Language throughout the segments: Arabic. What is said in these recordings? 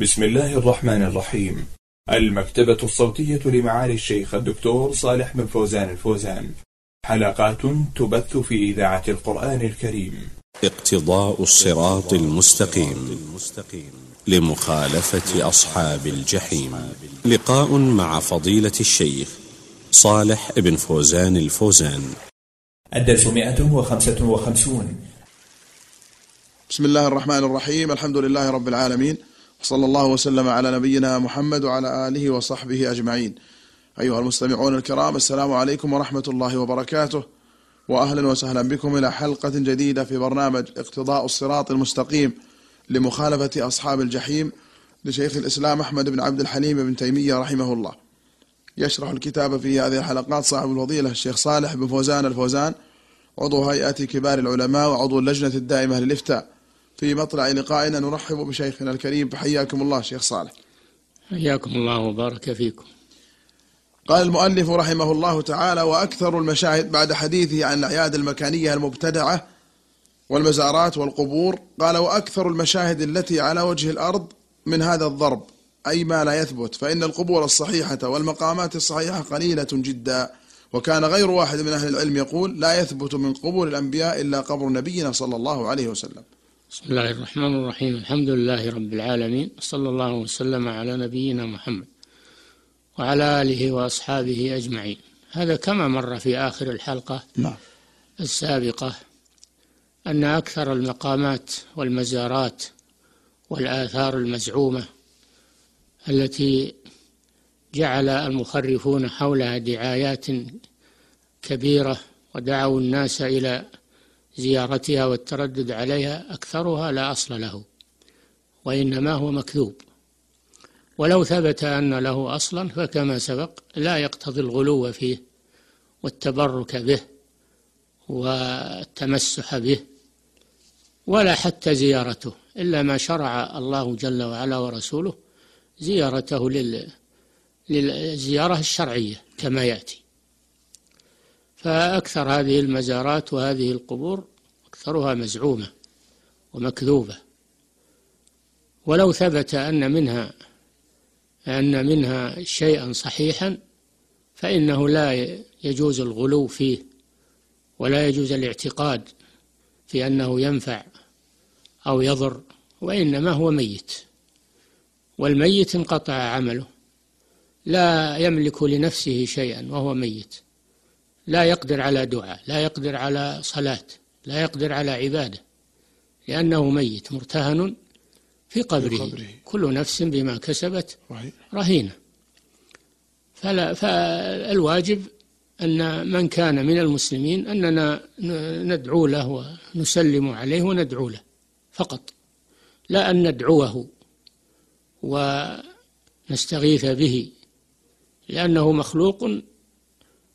بسم الله الرحمن الرحيم المكتبة الصوتية لمعالي الشيخ الدكتور صالح بن فوزان الفوزان حلقات تبث في إذاعة القرآن الكريم اقتضاء الصراط المستقيم لمخالفة أصحاب الجحيم لقاء مع فضيلة الشيخ صالح بن فوزان الفوزان الدرس 155 بسم الله الرحمن الرحيم الحمد لله رب العالمين صلى الله وسلم على نبينا محمد وعلى آله وصحبه أجمعين أيها المستمعون الكرام السلام عليكم ورحمة الله وبركاته وأهلا وسهلا بكم إلى حلقة جديدة في برنامج اقتضاء الصراط المستقيم لمخالفة أصحاب الجحيم لشيخ الإسلام أحمد بن عبد الحليم بن تيمية رحمه الله يشرح الكتاب في هذه الحلقات صاحب الفضيلة الشيخ صالح بن فوزان الفوزان عضو هيئة كبار العلماء وعضو اللجنة الدائمة للإفتاء في مطلع لقائنا نرحب بشيخنا الكريم فحياكم الله شيخ صالح حياكم الله وبارك فيكم قال المؤلف رحمه الله تعالى وأكثر المشاهد بعد حديثه عن الأعياد المكانية المبتدعة والمزارات والقبور قال وأكثر المشاهد التي على وجه الأرض من هذا الضرب أي ما لا يثبت فإن القبور الصحيحة والمقامات الصحيحة قليلة جدا وكان غير واحد من أهل العلم يقول لا يثبت من قبور الأنبياء إلا قبر نبينا صلى الله عليه وسلم بسم الله الرحمن الرحيم الحمد لله رب العالمين صلى الله وسلم على نبينا محمد وعلى آله وأصحابه أجمعين هذا كما مر في آخر الحلقة نعم. السابقة أن أكثر المقامات والمزارات والآثار المزعومة التي جعل المخرفون حولها دعايات كبيرة ودعوا الناس إلى زيارتها والتردد عليها أكثرها لا أصل له وإنما هو مكذوب ولو ثبت أن له أصلا فكما سبق لا يقتضي الغلو فيه والتبرك به والتمسح به ولا حتى زيارته إلا ما شرع الله جل وعلا ورسوله زيارته لل... للزيارة الشرعية كما يأتي فأكثر هذه المزارات وهذه القبور أكثرها مزعومة ومكذوبة ولو ثبت أن منها أن منها شيئا صحيحا فإنه لا يجوز الغلو فيه ولا يجوز الاعتقاد في أنه ينفع أو يضر وإنما هو ميت والميت انقطع عمله لا يملك لنفسه شيئا وهو ميت لا يقدر على دعاء لا يقدر على صلاة لا يقدر على عباده لأنه ميت مرتهن في قبره, قبره. كل نفس بما كسبت رهينة فلا فالواجب أن من كان من المسلمين أننا ندعو له ونسلم عليه وندعو له فقط لا أن ندعوه ونستغيث به لأنه مخلوق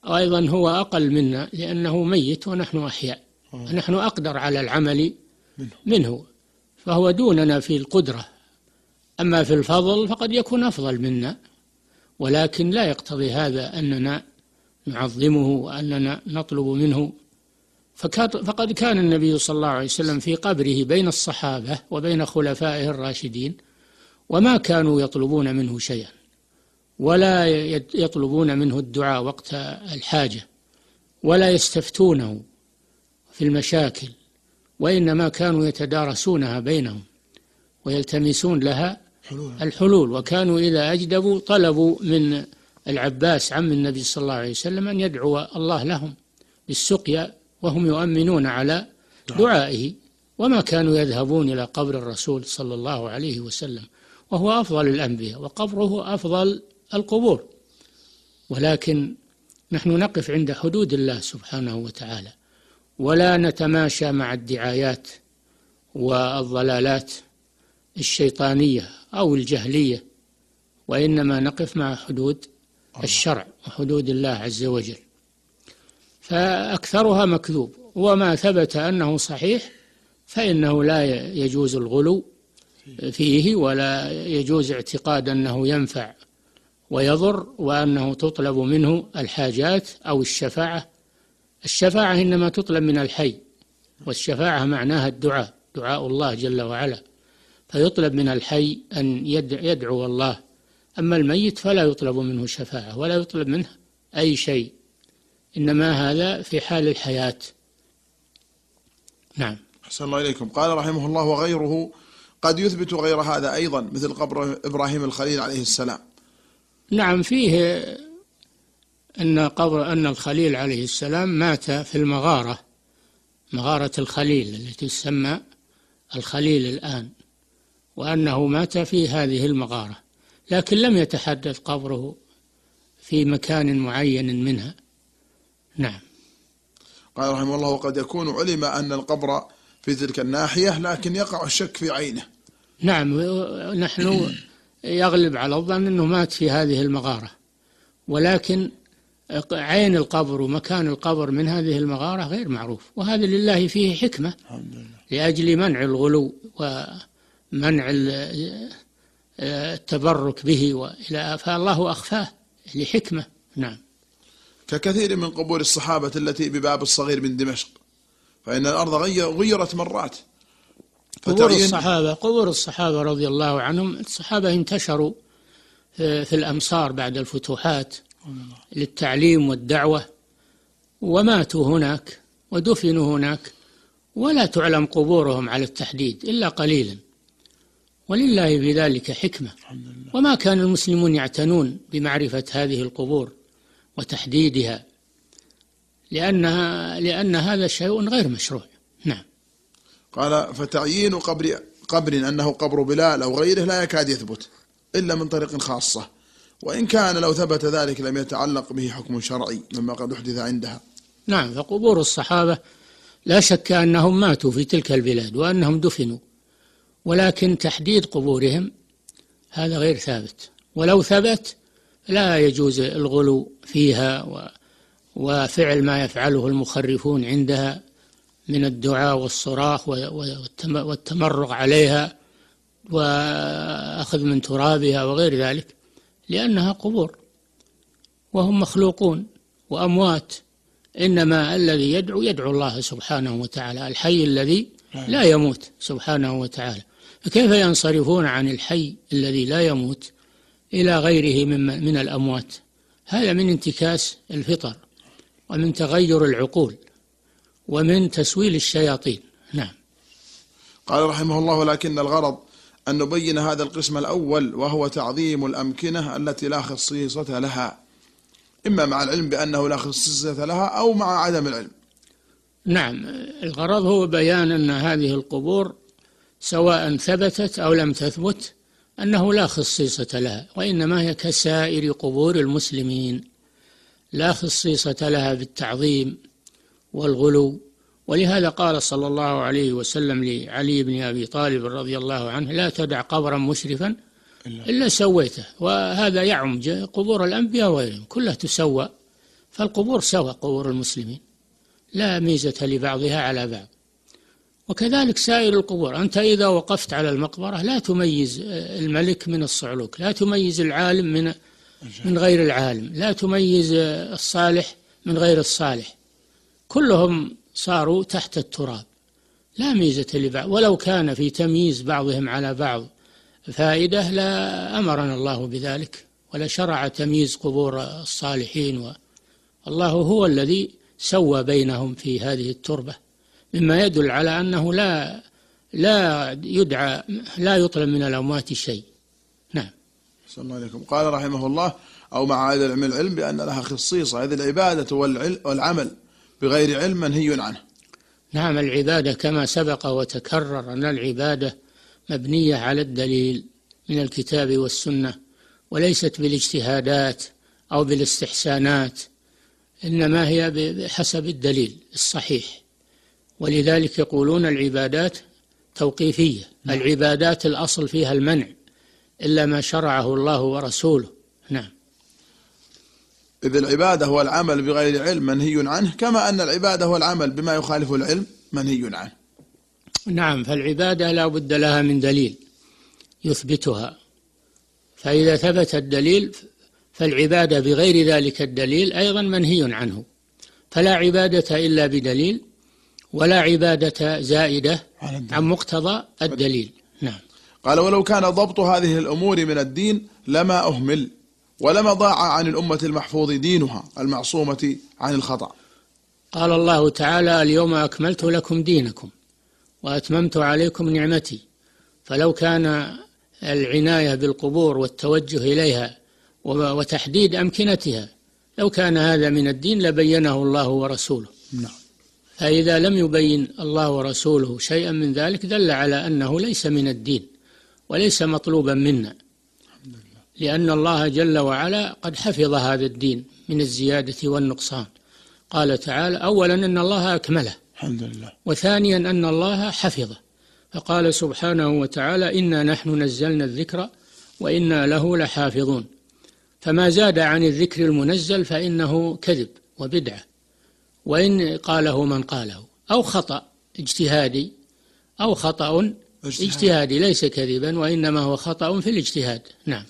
وأيضا هو أقل منا لأنه ميت ونحن أحياء آه. نحن أقدر على العمل منه فهو دوننا في القدرة أما في الفضل فقد يكون أفضل منا ولكن لا يقتضي هذا أننا نعظمه وأننا نطلب منه فقد كان النبي صلى الله عليه وسلم في قبره بين الصحابة وبين خلفائه الراشدين وما كانوا يطلبون منه شيئا ولا يطلبون منه الدعاء وقت الحاجة ولا يستفتونه في المشاكل وإنما كانوا يتدارسونها بينهم ويلتمسون لها الحلول وكانوا إذا أجدبوا طلبوا من العباس عم النبي صلى الله عليه وسلم أن يدعو الله لهم بالسقيا وهم يؤمنون على نعم. دعائه وما كانوا يذهبون إلى قبر الرسول صلى الله عليه وسلم وهو أفضل الأنبياء وقبره أفضل القبور ولكن نحن نقف عند حدود الله سبحانه وتعالى ولا نتماشى مع الدعايات والضلالات الشيطانية أو الجهلية وإنما نقف مع حدود الشرع وحدود الله عز وجل فأكثرها مكذوب وما ثبت أنه صحيح فإنه لا يجوز الغلو فيه ولا يجوز اعتقاد أنه ينفع ويضر وأنه تطلب منه الحاجات أو الشفاعة الشفاعة إنما تطلب من الحي والشفاعة معناها الدعاء دعاء الله جل وعلا فيطلب من الحي أن يدعو الله أما الميت فلا يطلب منه شفاعة ولا يطلب منه أي شيء إنما هذا في حال الحياة نعم أحسن الله إليكم قال رحمه الله وغيره قد يثبت غير هذا أيضا مثل قبر إبراهيم الخليل عليه السلام نعم فيه أن قبر أن الخليل عليه السلام مات في المغارة مغارة الخليل التي تسمى الخليل الآن وأنه مات في هذه المغارة لكن لم يتحدث قبره في مكان معين منها نعم قال رحمه الله وقد يكون علم أن القبر في تلك الناحية لكن يقع الشك في عينه نعم نحن يغلب على الظن أنه مات في هذه المغارة ولكن عين القبر ومكان القبر من هذه المغارة غير معروف وهذا لله فيه حكمة الحمد لله. لأجل منع الغلو ومنع التبرك به وإلى فالله أخفاه لحكمة نعم ككثير من قبور الصحابة التي بباب الصغير من دمشق فإن الأرض غيرت مرات قبور الصحابة قبور الصحابة رضي الله عنهم الصحابة انتشروا آه، في الأمصار بعد الفتوحات للتعليم والدعوة وماتوا هناك ودفنوا هناك ولا تعلم قبورهم على التحديد إلا قليلا ولله في ذلك حكمة وما كان المسلمون يعتنون بمعرفة هذه القبور وتحديدها لأنها لأن هذا شيء غير مشروع نعم قال فتعيين قبر قبر أنه قبر بلال أو غيره لا يكاد يثبت إلا من طريق خاصة وإن كان لو ثبت ذلك لم يتعلق به حكم شرعي مما قد أحدث عندها نعم فقبور الصحابة لا شك أنهم ماتوا في تلك البلاد وأنهم دفنوا ولكن تحديد قبورهم هذا غير ثابت ولو ثبت لا يجوز الغلو فيها و وفعل ما يفعله المخرفون عندها من الدعاء والصراخ والتمرغ عليها وأخذ من ترابها وغير ذلك لأنها قبور وهم مخلوقون وأموات إنما الذي يدعو يدعو الله سبحانه وتعالى الحي الذي نعم. لا يموت سبحانه وتعالى فكيف ينصرفون عن الحي الذي لا يموت إلى غيره من, من الأموات هذا من انتكاس الفطر ومن تغير العقول ومن تسويل الشياطين نعم قال رحمه الله ولكن الغرض أن نبين هذا القسم الأول وهو تعظيم الأمكنة التي لا خصيصة لها إما مع العلم بأنه لا خصيصة لها أو مع عدم العلم نعم الغرض هو بيان أن هذه القبور سواء ثبتت أو لم تثبت أنه لا خصيصة لها وإنما هي كسائر قبور المسلمين لا خصيصة لها بالتعظيم والغلو ولهذا قال صلى الله عليه وسلم لعلي بن أبي طالب رضي الله عنه لا تدع قبرا مشرفا إلا سويته وهذا يعم قبور الأنبياء وغيرهم كلها تسوى فالقبور سوى قبور المسلمين لا ميزة لبعضها على بعض وكذلك سائر القبور أنت إذا وقفت على المقبرة لا تميز الملك من الصعلوك لا تميز العالم من من غير العالم لا تميز الصالح من غير الصالح كلهم صاروا تحت التراب لا ميزة لبعض ولو كان في تمييز بعضهم على بعض فائدة لا أمرنا الله بذلك ولا شرع تمييز قبور الصالحين والله هو الذي سوى بينهم في هذه التربة مما يدل على أنه لا لا يدعى لا يطلب من الأموات شيء نعم صلى الله عليكم قال رحمه الله أو مع هذا العلم بأن لها خصيصة هذه العبادة والعمل بغير علم منهي عنه نعم العبادة كما سبق وتكرر أن العبادة مبنية على الدليل من الكتاب والسنة وليست بالاجتهادات أو بالاستحسانات إنما هي بحسب الدليل الصحيح ولذلك يقولون العبادات توقيفية نعم. العبادات الأصل فيها المنع إلا ما شرعه الله ورسوله نعم إذ العبادة هو العمل بغير علم منهي عنه كما أن العبادة هو العمل بما يخالف العلم منهي عنه نعم فالعبادة لا بد لها من دليل يثبتها فإذا ثبت الدليل فالعبادة بغير ذلك الدليل أيضا منهي عنه فلا عبادة إلا بدليل ولا عبادة زائدة عن مقتضى الدليل نعم قال ولو كان ضبط هذه الأمور من الدين لما أهمل ولما ضاع عن الأمة المحفوظ دينها المعصومة عن الخطأ قال الله تعالى اليوم أكملت لكم دينكم وأتممت عليكم نعمتي فلو كان العناية بالقبور والتوجه إليها وتحديد أمكنتها لو كان هذا من الدين لبينه الله ورسوله نعم فإذا لم يبين الله ورسوله شيئا من ذلك دل على أنه ليس من الدين وليس مطلوبا منا لأن الله جل وعلا قد حفظ هذا الدين من الزيادة والنقصان قال تعالى أولا أن الله أكمله الحمد لله وثانيا أن الله حفظه فقال سبحانه وتعالى إنا نحن نزلنا الذكر وإنا له لحافظون فما زاد عن الذكر المنزل فإنه كذب وبدعة وإن قاله من قاله أو خطأ اجتهادي أو خطأ اجتهادي ليس كذبا وإنما هو خطأ في الاجتهاد نعم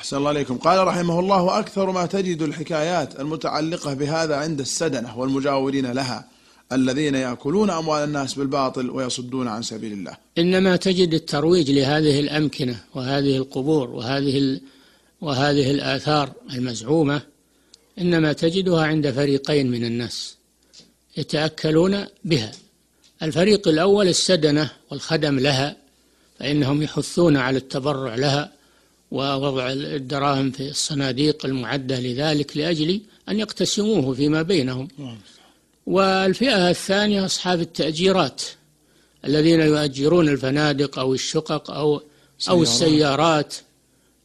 أحسن الله عليكم قال رحمه الله وأكثر ما تجد الحكايات المتعلقة بهذا عند السدنة والمجاورين لها الذين يأكلون أموال الناس بالباطل ويصدون عن سبيل الله إنما تجد الترويج لهذه الأمكنة وهذه القبور وهذه وهذه الآثار المزعومة إنما تجدها عند فريقين من الناس يتأكلون بها الفريق الأول السدنة والخدم لها فإنهم يحثون على التبرع لها ووضع الدراهم في الصناديق المعدة لذلك لأجل أن يقتسموه فيما بينهم والفئة الثانية أصحاب التأجيرات الذين يؤجرون الفنادق أو الشقق أو أو السيارات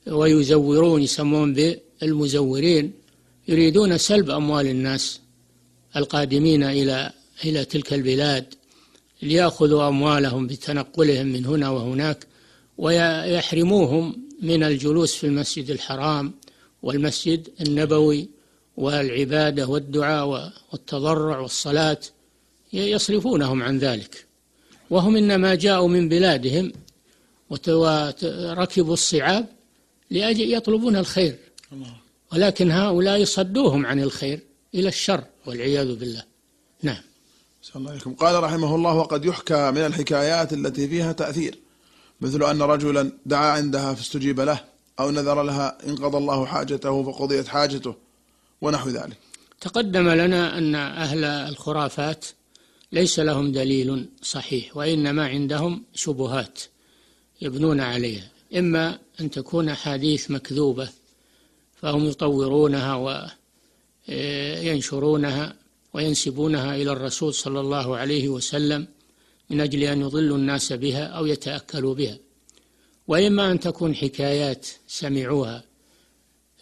ويزورون يسمون بالمزورين يريدون سلب أموال الناس القادمين إلى إلى تلك البلاد ليأخذوا أموالهم بتنقلهم من هنا وهناك ويحرموهم من الجلوس في المسجد الحرام والمسجد النبوي والعبادة والدعاء والتضرع والصلاة يصرفونهم عن ذلك وهم إنما جاءوا من بلادهم وركبوا الصعاب لأجل يطلبون الخير ولكن هؤلاء يصدوهم عن الخير إلى الشر والعياذ بالله نعم الله قال رحمه الله وقد يحكى من الحكايات التي فيها تأثير مثل أن رجلا دعا عندها فاستجيب له أو نذر لها إن قضى الله حاجته فقضيت حاجته ونحو ذلك تقدم لنا أن أهل الخرافات ليس لهم دليل صحيح وإنما عندهم شبهات يبنون عليها إما أن تكون أحاديث مكذوبة فهم يطورونها وينشرونها آه، وينسبونها إلى الرسول صلى الله عليه وسلم من أجل أن يضلوا الناس بها أو يتأكلوا بها وإما أن تكون حكايات سمعوها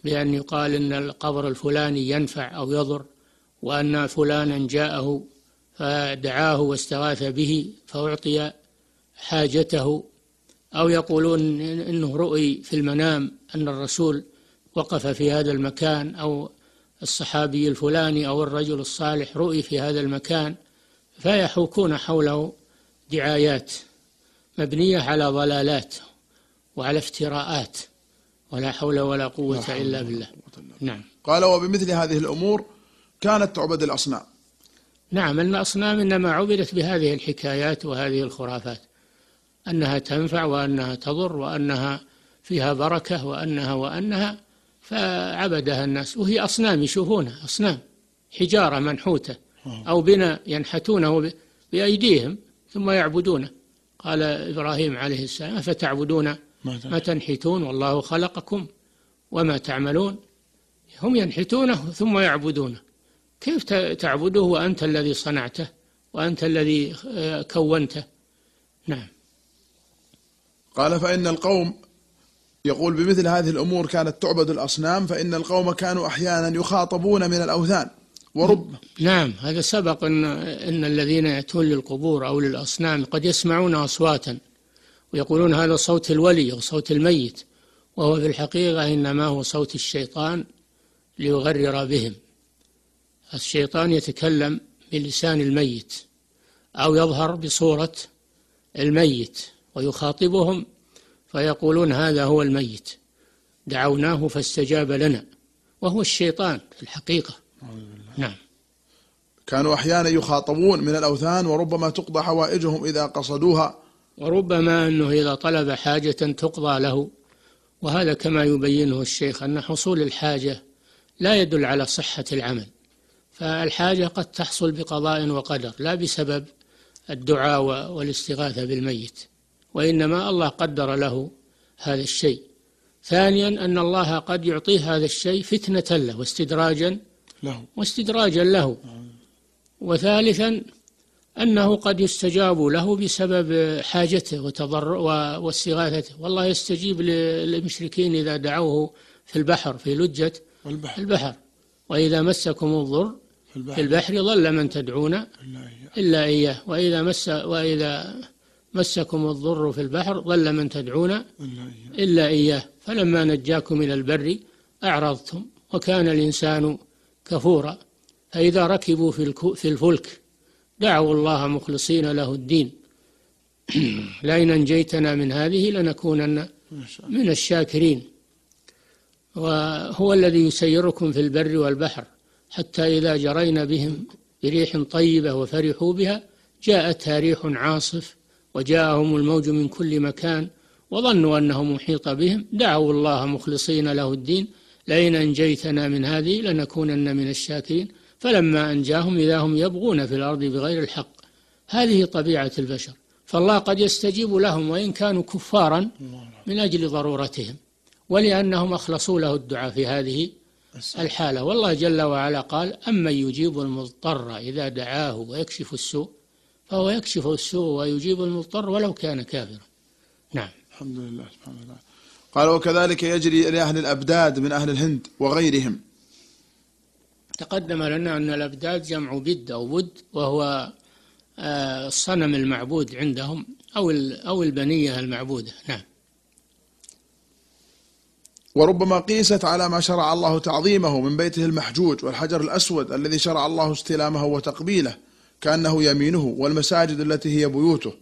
بأن يقال أن القبر الفلاني ينفع أو يضر وأن فلانا جاءه فدعاه واستغاث به فأعطي حاجته أو يقولون أنه رؤي في المنام أن الرسول وقف في هذا المكان أو الصحابي الفلاني أو الرجل الصالح رؤي في هذا المكان فيحوكون حوله دعايات مبنية على ضلالات وعلى افتراءات ولا حول ولا قوة إلا بالله نعم قال وبمثل هذه الأمور كانت تعبد الأصنام نعم الأصنام إنما عبدت بهذه الحكايات وهذه الخرافات أنها تنفع وأنها تضر وأنها فيها بركة وأنها وأنها فعبدها الناس وهي أصنام يشوفونها أصنام حجارة منحوتة آه. أو بناء ينحتونه بأيديهم ثم يعبدونه قال إبراهيم عليه السلام أفتعبدون ما تنحتون والله خلقكم وما تعملون هم ينحتونه ثم يعبدونه كيف تعبده وأنت الذي صنعته وأنت الذي آه، كونته نعم قال فإن القوم يقول بمثل هذه الأمور كانت تعبد الأصنام فإن القوم كانوا أحيانا يخاطبون من الأوثان ورب نعم هذا سبق أن, أن الذين يأتون للقبور أو للأصنام قد يسمعون أصواتا ويقولون هذا صوت الولي أو صوت الميت وهو في الحقيقة إنما هو صوت الشيطان ليغرر بهم الشيطان يتكلم بلسان الميت أو يظهر بصورة الميت ويخاطبهم فيقولون هذا هو الميت دعوناه فاستجاب لنا وهو الشيطان في الحقيقة نعم. نعم كانوا أحيانا يخاطبون من الأوثان وربما تقضى حوائجهم إذا قصدوها وربما أنه إذا طلب حاجة تقضى له وهذا كما يبينه الشيخ أن حصول الحاجة لا يدل على صحة العمل فالحاجة قد تحصل بقضاء وقدر لا بسبب الدعاء والاستغاثة بالميت وإنما الله قدر له هذا الشيء ثانيا أن الله قد يعطيه هذا الشيء فتنة له واستدراجا له واستدراجا له وثالثا أنه قد يستجاب له بسبب حاجته وتضر واستغاثته والله يستجيب للمشركين إذا دعوه في البحر في لجة البحر, البحر وإذا مسكم الضر في البحر, في البحر من تدعون إلا إياه, إلا إياه وإذا مس وإذا مسكم الضر في البحر ظل من تدعون إلا إياه, إلا إياه فلما نجاكم إلى البر أعرضتم وكان الإنسان كفورا فإذا ركبوا في الفلك دعوا الله مخلصين له الدين لئن أنجيتنا من هذه لنكونن من الشاكرين وهو الذي يسيركم في البر والبحر حتى إذا جرينا بهم بريح طيبة وفرحوا بها جاءتها ريح عاصف وجاءهم الموج من كل مكان وظنوا أنه محيط بهم دعوا الله مخلصين له الدين لئن أنجيتنا من هذه لنكونن من الشاكرين فلما أنجاهم إذا هم يبغون في الأرض بغير الحق هذه طبيعة البشر فالله قد يستجيب لهم وإن كانوا كفارا من أجل ضرورتهم ولأنهم أخلصوا له الدعاء في هذه الحالة والله جل وعلا قال أمن يجيب المضطر إذا دعاه ويكشف السوء فهو يكشف السوء ويجيب المضطر ولو كان كافرا نعم الحمد لله سبحانه وتعالى قال وكذلك يجري لأهل الأبداد من أهل الهند وغيرهم تقدم لنا أن الأبداد جمع بد أو بد وهو آه، الصنم المعبود عندهم أو أو البنية المعبودة نعم وربما قيست على ما شرع الله تعظيمه من بيته المحجوج والحجر الأسود الذي شرع الله استلامه وتقبيله كأنه يمينه والمساجد التي هي بيوته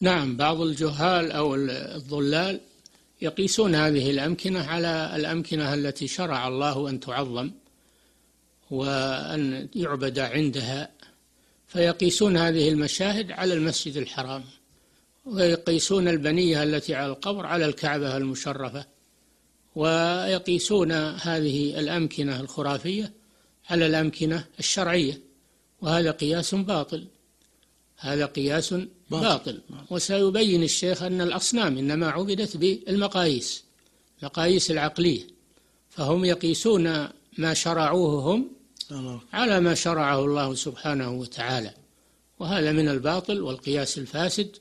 نعم بعض الجهال أو الضلال يقيسون هذه الأمكنة على الأمكنة التي شرع الله أن تعظم وأن يعبد عندها فيقيسون هذه المشاهد على المسجد الحرام ويقيسون البنية التي على القبر على الكعبة المشرفة ويقيسون هذه الأمكنة الخرافية على الأمكنة الشرعية وهذا قياس باطل هذا قياس باطل وسيبين الشيخ أن الأصنام إنما عبدت بالمقاييس مقاييس العقلية فهم يقيسون ما شرعوه هم على ما شرعه الله سبحانه وتعالى وهذا من الباطل والقياس الفاسد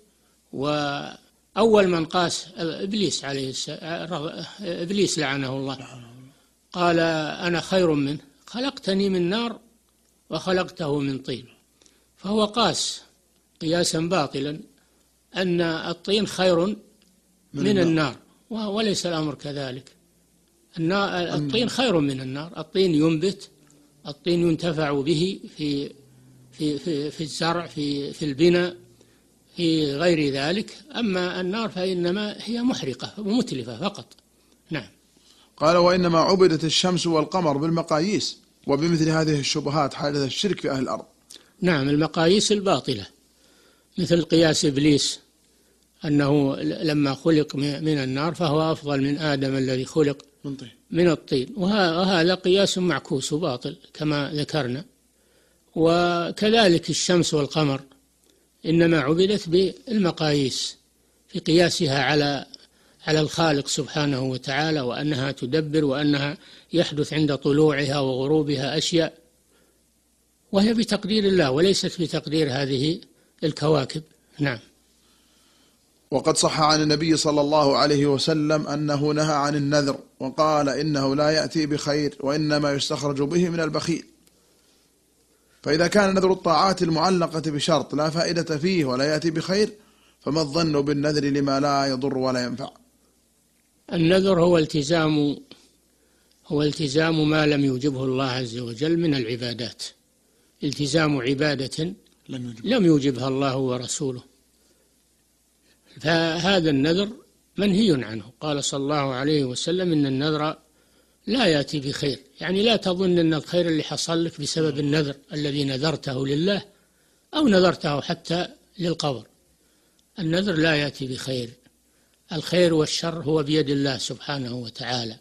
وأول من قاس إبليس عليه إبليس لعنه الله قال أنا خير منه خلقتني من نار وخلقته من طين فهو قاس قياسا باطلا أن الطين خير من, من النار. النار وليس الأمر كذلك النار الطين خير من النار الطين ينبت الطين ينتفع به في في في, في الزرع في في البناء في غير ذلك أما النار فإنما هي محرقة ومتلفة فقط نعم قال وإنما عبدت الشمس والقمر بالمقاييس وبمثل هذه الشبهات حدث الشرك في أهل الأرض نعم المقاييس الباطلة مثل قياس إبليس أنه لما خلق من النار فهو أفضل من آدم الذي خلق من طين من الطين وهذا قياس معكوس باطل كما ذكرنا وكذلك الشمس والقمر إنما عبدت بالمقاييس في قياسها على على الخالق سبحانه وتعالى وأنها تدبر وأنها يحدث عند طلوعها وغروبها أشياء وهي بتقدير الله وليست بتقدير هذه الكواكب نعم وقد صح عن النبي صلى الله عليه وسلم أنه نهى عن النذر وقال إنه لا يأتي بخير وإنما يستخرج به من البخيل فإذا كان نذر الطاعات المعلقة بشرط لا فائدة فيه ولا يأتي بخير فما الظن بالنذر لما لا يضر ولا ينفع النذر هو التزام هو التزام ما لم يوجبه الله عز وجل من العبادات التزام عبادة لم, يجب. لم يوجبها الله ورسوله فهذا النذر منهي عنه قال صلى الله عليه وسلم إن النذر لا يأتي بخير يعني لا تظن أن الخير اللي حصل لك بسبب النذر الذي نذرته لله أو نذرته حتى للقبر النذر لا يأتي بخير الخير والشر هو بيد الله سبحانه وتعالى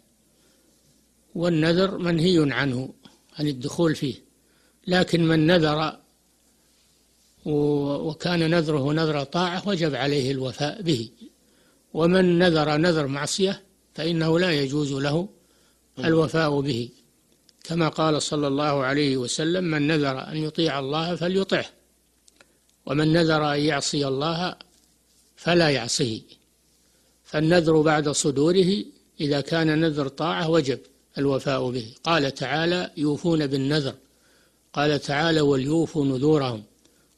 والنذر منهي عنه عن الدخول فيه لكن من نذر وكان نذره نذر طاعة وجب عليه الوفاء به ومن نذر نذر معصية فإنه لا يجوز له الوفاء به كما قال صلى الله عليه وسلم من نذر أن يطيع الله فليطعه ومن نذر أن يعصي الله فلا يعصيه فالنذر بعد صدوره إذا كان نذر طاعة وجب الوفاء به قال تعالى يوفون بالنذر قال تعالى وليوفوا نذورهم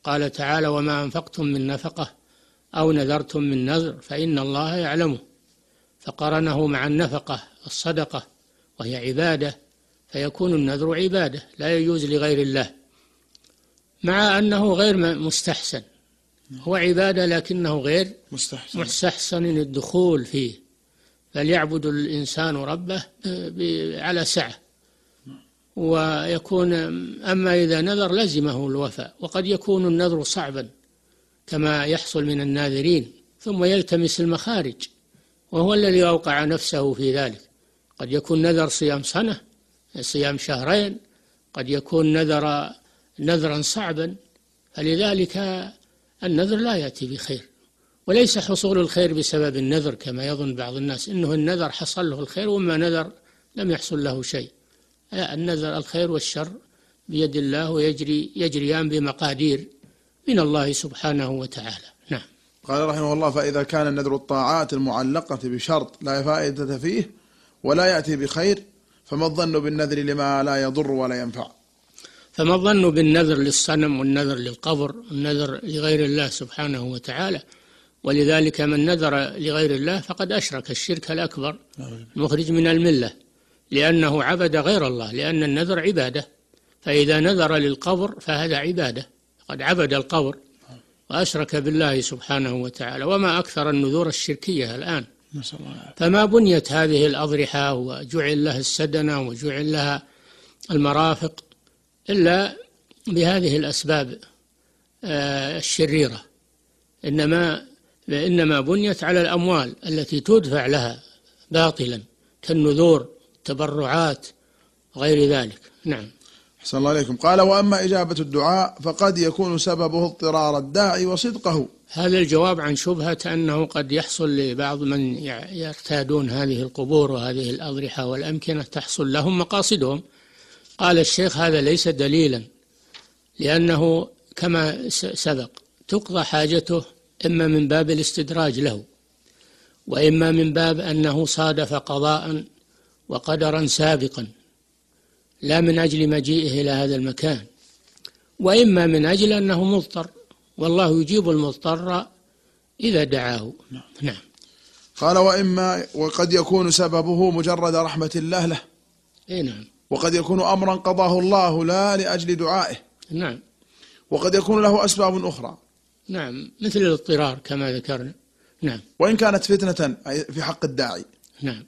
قال تعالى وما أنفقتم من نفقة أو نذرتم من نذر فإن الله يعلمه فقرنه مع النفقة الصدقة وهي عبادة فيكون النذر عبادة لا يجوز لغير الله مع أنه غير مستحسن هو عبادة لكنه غير مستحسن, مستحسن الدخول فيه فليعبد الإنسان ربه على سعه ويكون أما إذا نذر لزمه الوفاء وقد يكون النذر صعبا كما يحصل من الناذرين ثم يلتمس المخارج وهو الذي أوقع نفسه في ذلك قد يكون نذر صيام سنة صيام شهرين قد يكون نذر نذرا صعبا فلذلك النذر لا يأتي بخير وليس حصول الخير بسبب النذر كما يظن بعض الناس إنه النذر حصل له الخير وما نذر لم يحصل له شيء النزل الخير والشر بيد الله ويجري يجريان بمقادير من الله سبحانه وتعالى نعم قال رحمه الله فإذا كان النذر الطاعات المعلقة بشرط لا فائدة فيه ولا يأتي بخير فما الظن بالنذر لما لا يضر ولا ينفع فما الظن بالنذر للصنم والنذر للقبر والنذر لغير الله سبحانه وتعالى ولذلك من نذر لغير الله فقد أشرك الشرك الأكبر نعم. مخرج من الملة لأنه عبد غير الله لأن النذر عبادة فإذا نذر للقبر فهذا عبادة قد عبد القبر وأشرك بالله سبحانه وتعالى وما أكثر النذور الشركية الآن فما بنيت هذه الأضرحة وجعل لها السدنة وجعل لها المرافق إلا بهذه الأسباب آه، الشريرة إنما إنما بنيت على الأموال التي تدفع لها باطلا كالنذور التبرعات غير ذلك نعم أحسن الله عليكم قال وأما إجابة الدعاء فقد يكون سببه اضطرار الداعي وصدقه هذا الجواب عن شبهة أنه قد يحصل لبعض من يرتادون هذه القبور وهذه الأضرحة والأمكنة تحصل لهم مقاصدهم قال الشيخ هذا ليس دليلا لأنه كما سبق تقضى حاجته إما من باب الاستدراج له وإما من باب أنه صادف قضاء وقدرا سابقا لا من أجل مجيئه إلى هذا المكان وإما من أجل أنه مضطر والله يجيب المضطر إذا دعاه نعم, نعم. قال وإما وقد يكون سببه مجرد رحمة الله له إيه نعم وقد يكون أمرا قضاه الله لا لأجل دعائه نعم وقد يكون له أسباب أخرى نعم مثل الاضطرار كما ذكرنا نعم وإن كانت فتنة في حق الداعي نعم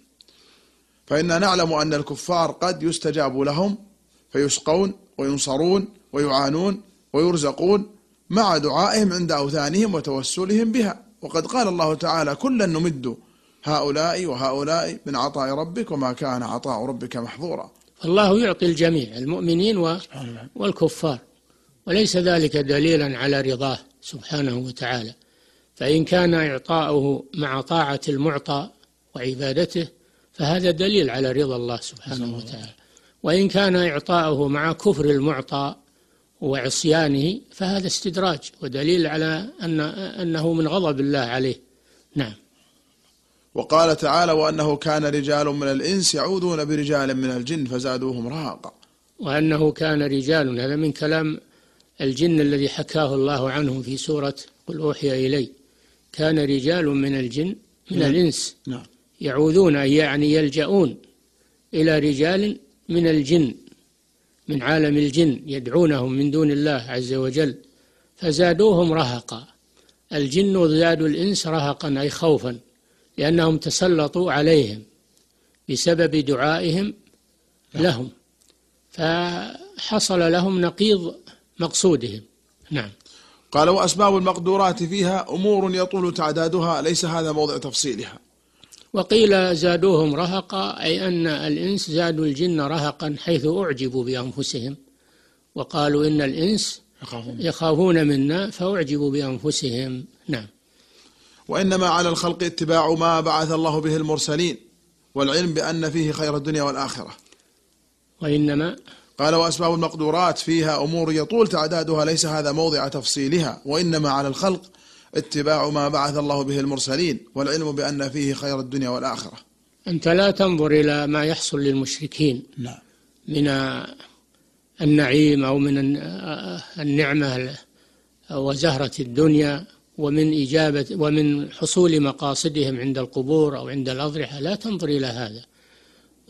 فإننا نعلم أن الكفار قد يستجاب لهم فيسقون وينصرون ويعانون ويرزقون مع دعائهم عند أوثانهم وتوسلهم بها وقد قال الله تعالى كلا نمد هؤلاء وهؤلاء من عطاء ربك وما كان عطاء ربك محظورا فالله يعطي الجميع المؤمنين والكفار وليس ذلك دليلا على رضاه سبحانه وتعالى فإن كان إعطاؤه مع طاعة المعطى وعبادته فهذا دليل على رضا الله سبحانه وتعالى وإن كان إعطاؤه مع كفر المعطى وعصيانه فهذا استدراج ودليل على أن أنه من غضب الله عليه نعم وقال تعالى وأنه كان رجال من الإنس يعوذون برجال من الجن فزادوهم رهقا وأنه كان رجال هذا من كلام الجن الذي حكاه الله عنه في سورة قل أوحي إلي كان رجال من الجن من نعم. الإنس نعم يعوذون يعني يلجؤون إلى رجال من الجن من عالم الجن يدعونهم من دون الله عز وجل فزادوهم رهقا الجن زادوا الإنس رهقا أي خوفا لأنهم تسلطوا عليهم بسبب دعائهم لهم فحصل لهم نقيض مقصودهم نعم قال وأسباب المقدورات فيها أمور يطول تعدادها ليس هذا موضع تفصيلها وقيل زادوهم رهقا أي أن الإنس زادوا الجن رهقا حيث أعجبوا بأنفسهم وقالوا إن الإنس يخافون منا فأعجبوا بأنفسهم نعم وإنما على الخلق اتباع ما بعث الله به المرسلين والعلم بأن فيه خير الدنيا والآخرة وإنما قال وأسباب المقدورات فيها أمور يطول تعدادها ليس هذا موضع تفصيلها وإنما على الخلق اتباع ما بعث الله به المرسلين والعلم بأن فيه خير الدنيا والآخرة أنت لا تنظر إلى ما يحصل للمشركين نعم من النعيم أو من النعمة وزهرة الدنيا ومن إجابة ومن حصول مقاصدهم عند القبور أو عند الأضرحة لا تنظر إلى هذا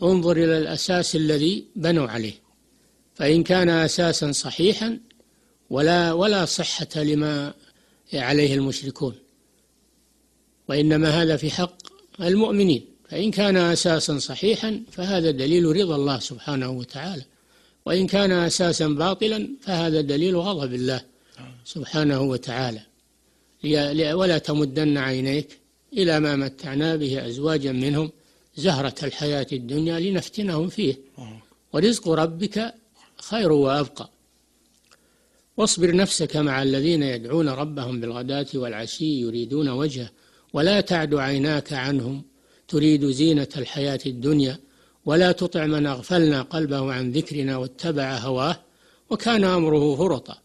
انظر إلى الأساس الذي بنوا عليه فإن كان أساسا صحيحا ولا ولا صحة لما عليه المشركون وإنما هذا في حق المؤمنين فإن كان أساسا صحيحا فهذا دليل رضا الله سبحانه وتعالى وإن كان أساسا باطلا فهذا دليل غضب الله سبحانه وتعالى ولا تمدن عينيك إلى ما متعنا به أزواجا منهم زهرة الحياة الدنيا لنفتنهم فيه آه. ورزق ربك خير وأبقى واصبر نفسك مع الذين يدعون ربهم بالغداة والعشي يريدون وجهه ولا تعد عيناك عنهم تريد زينة الحياة الدنيا ولا تطع من أغفلنا قلبه عن ذكرنا واتبع هواه وكان أمره فرطا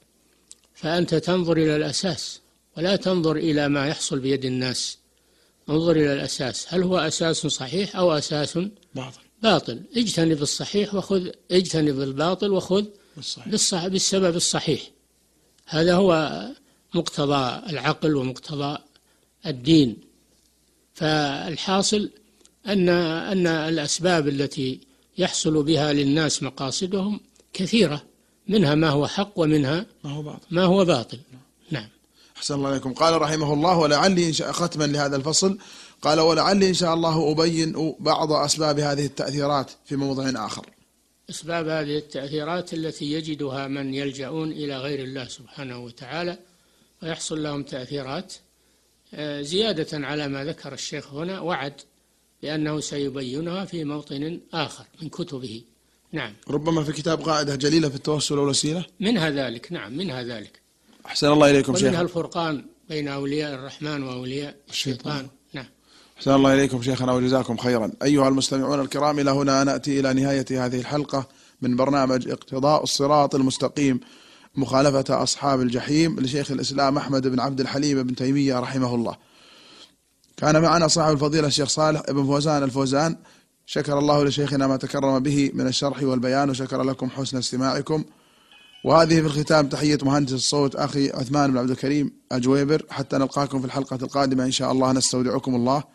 فأنت تنظر إلى الأساس ولا تنظر إلى ما يحصل بيد الناس انظر إلى الأساس هل هو أساس صحيح أو أساس باطل باطل اجتنب الصحيح وخذ اجتنب الباطل وخذ بالصحيح. بالسبب الصحيح هذا هو مقتضى العقل ومقتضى الدين فالحاصل أن أن الأسباب التي يحصل بها للناس مقاصدهم كثيرة منها ما هو حق ومنها ما هو باطل, ما هو باطل. نعم أحسن الله عليكم قال رحمه الله ولعلي إن شاء ختما لهذا الفصل قال ولعلي إن شاء الله أبين بعض أسباب هذه التأثيرات في موضع آخر إسباب هذه التأثيرات التي يجدها من يلجؤون إلى غير الله سبحانه وتعالى ويحصل لهم تأثيرات آه، زيادة على ما ذكر الشيخ هنا وعد بأنه سيبينها في موطن آخر من كتبه نعم ربما في كتاب قاعدة جليلة في التوسل والوسيلة منها ذلك نعم منها ذلك أحسن الله إليكم شيخ ومنها الفرقان بين أولياء الرحمن وأولياء الشيطان أحسن الله إليكم شيخنا وجزاكم خيرا أيها المستمعون الكرام إلى هنا نأتي إلى نهاية هذه الحلقة من برنامج اقتضاء الصراط المستقيم مخالفة أصحاب الجحيم لشيخ الإسلام أحمد بن عبد الحليم بن تيمية رحمه الله كان معنا صاحب الفضيلة الشيخ صالح بن فوزان الفوزان شكر الله لشيخنا ما تكرم به من الشرح والبيان وشكر لكم حسن استماعكم وهذه في الختام تحية مهندس الصوت أخي عثمان بن عبد الكريم أجويبر حتى نلقاكم في الحلقة القادمة إن شاء الله نستودعكم الله